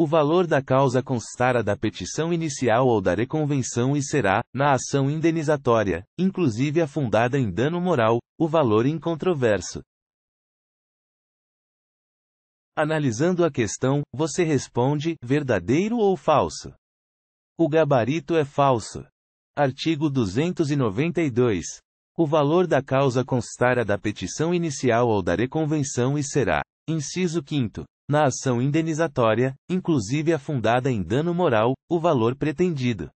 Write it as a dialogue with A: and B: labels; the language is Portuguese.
A: O valor da causa constará da petição inicial ou da reconvenção e será, na ação indenizatória, inclusive a fundada em dano moral, o valor incontroverso. Analisando a questão, você responde: verdadeiro ou falso? O gabarito é falso. Artigo 292. O valor da causa constará da petição inicial ou da reconvenção e será, inciso 5 na ação indenizatória, inclusive a fundada em dano moral, o valor pretendido.